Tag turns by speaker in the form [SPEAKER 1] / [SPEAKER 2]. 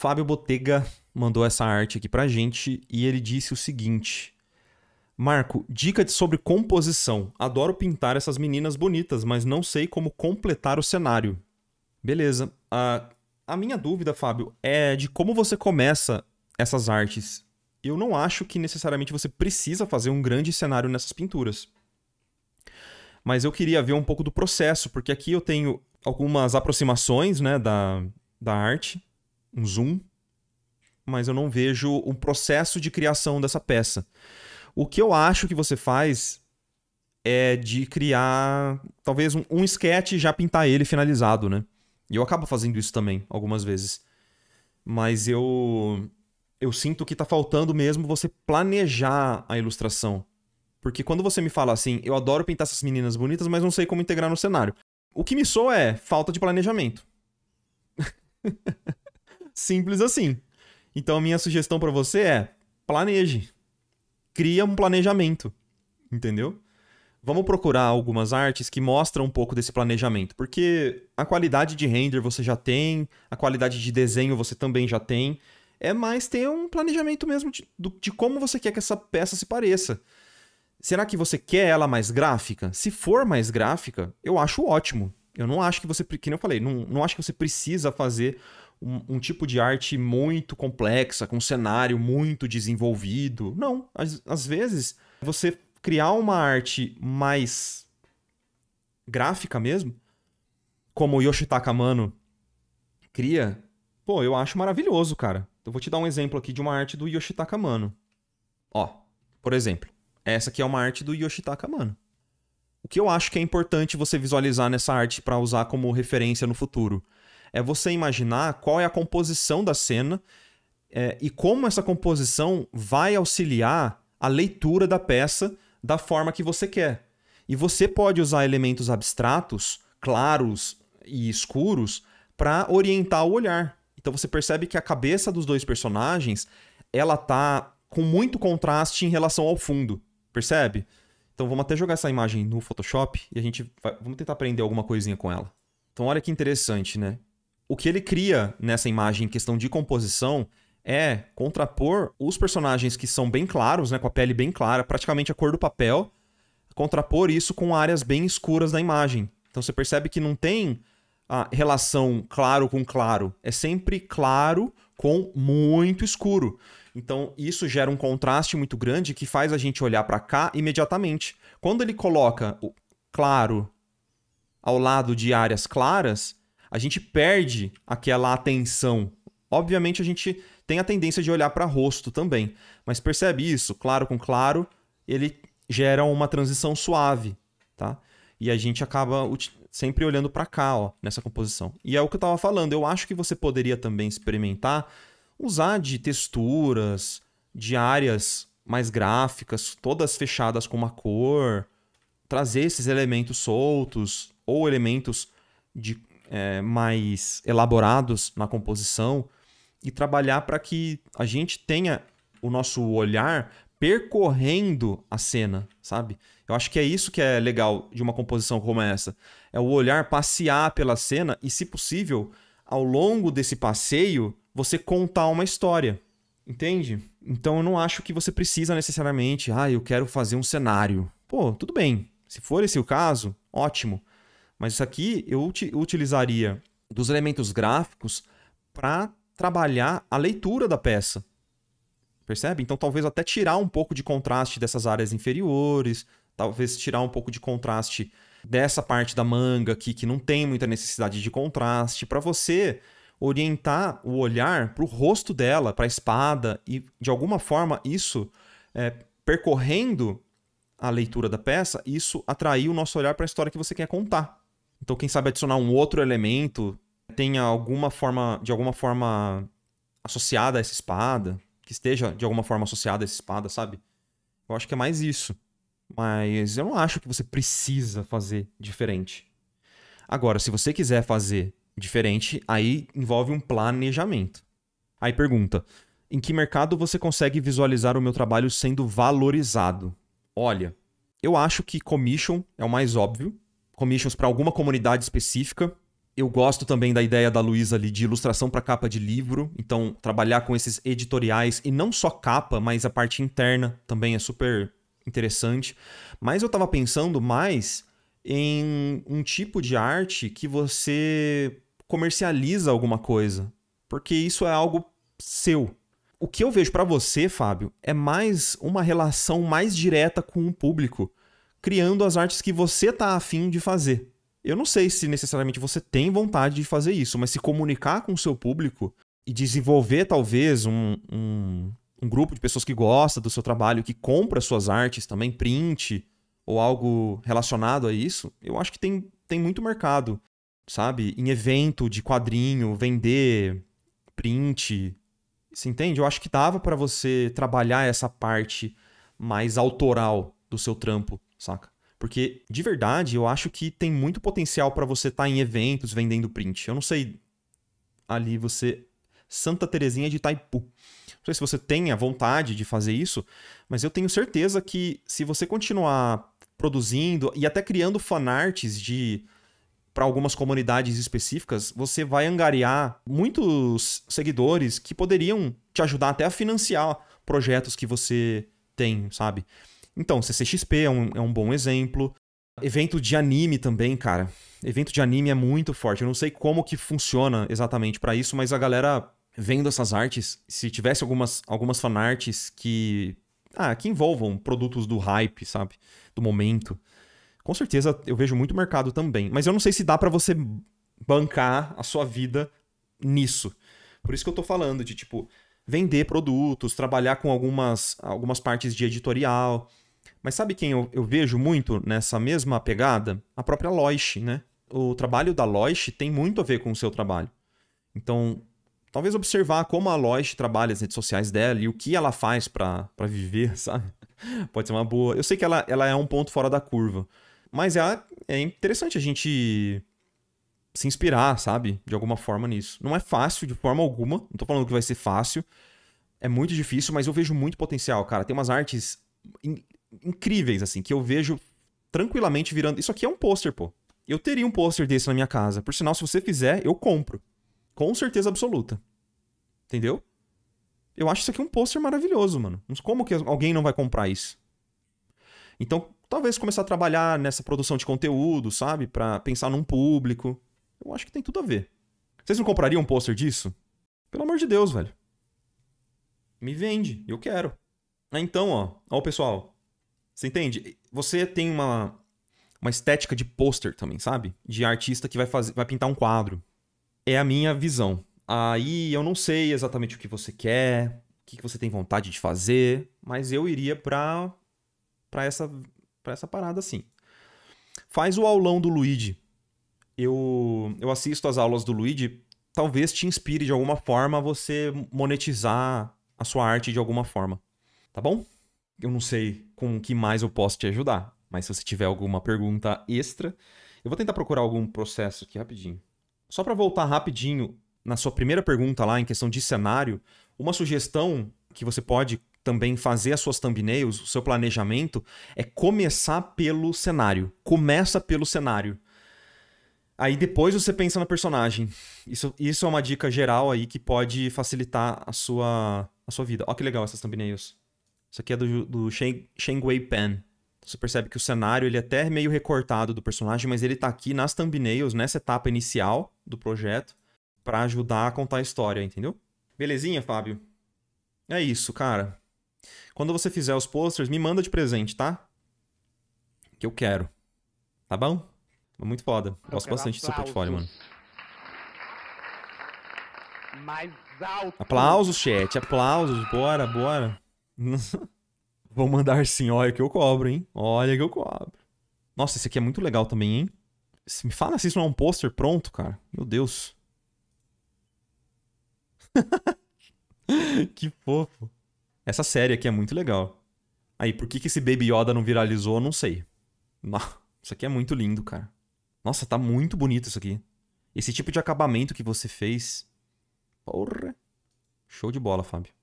[SPEAKER 1] Fábio Botega mandou essa arte aqui pra gente e ele disse o seguinte: Marco, dica sobre composição. Adoro pintar essas meninas bonitas, mas não sei como completar o cenário. Beleza. A, a minha dúvida, Fábio, é de como você começa essas artes. Eu não acho que necessariamente você precisa fazer um grande cenário nessas pinturas. Mas eu queria ver um pouco do processo, porque aqui eu tenho algumas aproximações né, da, da arte um zoom, mas eu não vejo um processo de criação dessa peça. O que eu acho que você faz é de criar talvez um, um sketch e já pintar ele finalizado, né? E eu acabo fazendo isso também algumas vezes. Mas eu eu sinto que tá faltando mesmo você planejar a ilustração. Porque quando você me fala assim, eu adoro pintar essas meninas bonitas, mas não sei como integrar no cenário. O que me soa é falta de planejamento. Simples assim. Então a minha sugestão para você é: planeje. Cria um planejamento. Entendeu? Vamos procurar algumas artes que mostram um pouco desse planejamento, porque a qualidade de render você já tem, a qualidade de desenho você também já tem. É mais ter um planejamento mesmo de, de como você quer que essa peça se pareça. Será que você quer ela mais gráfica? Se for mais gráfica, eu acho ótimo. Eu não acho que você, que eu falei, não, não acho que você precisa fazer um, um, tipo de arte muito complexa, com um cenário muito desenvolvido. Não, às, às vezes você criar uma arte mais gráfica mesmo, como Yoshitaka Mano cria, pô, eu acho maravilhoso, cara. Eu vou te dar um exemplo aqui de uma arte do Yoshitaka Mano. Ó, por exemplo, essa aqui é uma arte do Yoshitaka Mano. O que eu acho que é importante você visualizar nessa arte para usar como referência no futuro? é você imaginar qual é a composição da cena é, e como essa composição vai auxiliar a leitura da peça da forma que você quer. E você pode usar elementos abstratos, claros e escuros para orientar o olhar. Então você percebe que a cabeça dos dois personagens, ela tá com muito contraste em relação ao fundo, percebe? Então vamos até jogar essa imagem no Photoshop e a gente vai... vamos tentar aprender alguma coisinha com ela. Então olha que interessante, né? o que ele cria nessa imagem em questão de composição é contrapor os personagens que são bem claros, né, com a pele bem clara, praticamente a cor do papel, contrapor isso com áreas bem escuras da imagem. Então você percebe que não tem a relação claro com claro, é sempre claro com muito escuro. Então isso gera um contraste muito grande que faz a gente olhar para cá imediatamente. Quando ele coloca o claro ao lado de áreas claras, a gente perde aquela atenção. Obviamente a gente tem a tendência de olhar para rosto também, mas percebe isso? Claro com claro, ele gera uma transição suave, tá? E a gente acaba sempre olhando para cá, ó, nessa composição. E é o que eu estava falando, eu acho que você poderia também experimentar usar de texturas, de áreas mais gráficas, todas fechadas com uma cor, trazer esses elementos soltos ou elementos de, é, mais elaborados na composição e trabalhar para que a gente tenha o nosso olhar percorrendo a cena, sabe? Eu acho que é isso que é legal de uma composição como essa. É o olhar passear pela cena e, se possível, ao longo desse passeio, você contar uma história. Entende? Então eu não acho que você precisa necessariamente, ah, eu quero fazer um cenário. Pô, tudo bem. Se for esse o caso, ótimo. Mas isso aqui eu ut utilizaria dos elementos gráficos para trabalhar a leitura da peça. Percebe? Então talvez até tirar um pouco de contraste dessas áreas inferiores, talvez tirar um pouco de contraste dessa parte da manga aqui que não tem muita necessidade de contraste para você orientar o olhar para o rosto dela, para a espada e de alguma forma isso é, percorrendo a leitura da peça, isso atrair o nosso olhar para a história que você quer contar. Então, quem sabe adicionar um outro elemento tenha alguma forma, de alguma forma associada a essa espada, que esteja de alguma forma associada a essa espada, sabe? Eu acho que é mais isso. Mas eu não acho que você precisa fazer diferente. Agora, se você quiser fazer diferente, aí envolve um planejamento. Aí pergunta: em que mercado você consegue visualizar o meu trabalho sendo valorizado? Olha, eu acho que commission é o mais óbvio, commissions para alguma comunidade específica. Eu gosto também da ideia da Luísa ali de ilustração para capa de livro, então trabalhar com esses editoriais e não só capa, mas a parte interna também é super interessante. Mas eu estava pensando mais em um tipo de arte que você comercializa alguma coisa, porque isso é algo seu. O que eu vejo para você, Fábio, é mais uma relação mais direta com o público criando as artes que você tá afim de fazer. Eu não sei se necessariamente você tem vontade de fazer isso, mas se comunicar com o seu público e desenvolver talvez um, um, um grupo de pessoas que gosta do seu trabalho, que compra suas artes também, print ou algo relacionado a isso, eu acho que tem, tem muito mercado, sabe? Em evento de quadrinho, vender print. Você entende? Eu acho que dava para você trabalhar essa parte mais autoral do seu trampo saca? Porque, de verdade, eu acho que tem muito potencial para você estar tá em eventos vendendo print. Eu não sei. Ali você. Santa Terezinha de Taipu Não sei se você tem a vontade de fazer isso, mas eu tenho certeza que se você continuar produzindo e até criando fanarts de para algumas comunidades específicas, você vai angariar muitos seguidores que poderiam te ajudar até a financiar projetos que você tem, sabe? Então, CCXP é um, é um bom exemplo. Evento de anime também, cara. Evento de anime é muito forte. Eu não sei como que funciona exatamente para isso, mas a galera vendo essas artes, se tivesse algumas, algumas fanarts que. Ah, que envolvam produtos do hype, sabe? Do momento. Com certeza eu vejo muito mercado também. Mas eu não sei se dá para você bancar a sua vida nisso. Por isso que eu tô falando de, tipo, vender produtos, trabalhar com algumas, algumas partes de editorial. Mas sabe quem eu, eu vejo muito nessa mesma pegada? A própria Loish, né? O trabalho da Loish tem muito a ver com o seu trabalho. Então, talvez observar como a Lois trabalha as redes sociais dela e o que ela faz para viver, sabe? Pode ser uma boa. Eu sei que ela, ela é um ponto fora da curva, mas é, é interessante a gente se inspirar, sabe? De alguma forma nisso. Não é fácil de forma alguma, não tô falando que vai ser fácil. É muito difícil, mas eu vejo muito potencial, cara. Tem umas artes incríveis, assim, que eu vejo tranquilamente virando. Isso aqui é um pôster, pô. Eu teria um pôster desse na minha casa. Por sinal, se você fizer, eu compro. Com certeza absoluta. Entendeu? Eu acho isso aqui um pôster maravilhoso, mano. Como que alguém não vai comprar isso? Então, talvez começar a trabalhar nessa produção de conteúdo, sabe? Para pensar num público. Eu acho que tem tudo a ver. Vocês não comprariam um pôster disso? Pelo amor de Deus, velho. Me vende, eu quero. Ah, então, ó, ó, pessoal, você entende? Você tem uma, uma estética de pôster também, sabe? De artista que vai, fazer, vai pintar um quadro. É a minha visão. Aí eu não sei exatamente o que você quer, o que você tem vontade de fazer, mas eu iria pra, pra, essa, pra essa parada assim. Faz o aulão do Luigi. Eu, eu assisto as aulas do Luigi, talvez te inspire de alguma forma você monetizar a sua arte de alguma forma. Tá bom? eu não sei com que mais eu posso te ajudar. Mas se você tiver alguma pergunta extra, eu vou tentar procurar algum processo aqui rapidinho. Só para voltar rapidinho na sua primeira pergunta lá em questão de cenário, uma sugestão que você pode também fazer as suas thumbnails, o seu planejamento, é começar pelo cenário. Começa pelo cenário. Aí depois você pensa na personagem. Isso, isso é uma dica geral aí que pode facilitar a sua, a sua vida. Olha que legal essas thumbnails. Isso aqui é do, do Shen, Wei Pen. Você percebe que o cenário ele é até meio recortado do personagem, mas ele tá aqui nas thumbnails, nessa etapa inicial do projeto, para ajudar a contar a história, entendeu? Belezinha, Fábio? É isso, cara. Quando você fizer os posters, me manda de presente, tá? Que eu quero. Tá bom? Tá muito foda. Gosto bastante do seu portfólio, mano. Mais alto. Aplausos, chat. Aplausos. Bora, bora. Vou mandar sim, olha que eu cobro, hein? Olha que eu cobro. Nossa, esse aqui é muito legal também, hein? Me fala se isso não é um pôster pronto, cara. Meu Deus. que fofo. Essa série aqui é muito legal. Aí, por que, que esse Baby Yoda não viralizou, eu não sei. isso aqui é muito lindo, cara. Nossa, tá muito bonito isso aqui. Esse tipo de acabamento que você fez. Porra. Show de bola, Fábio.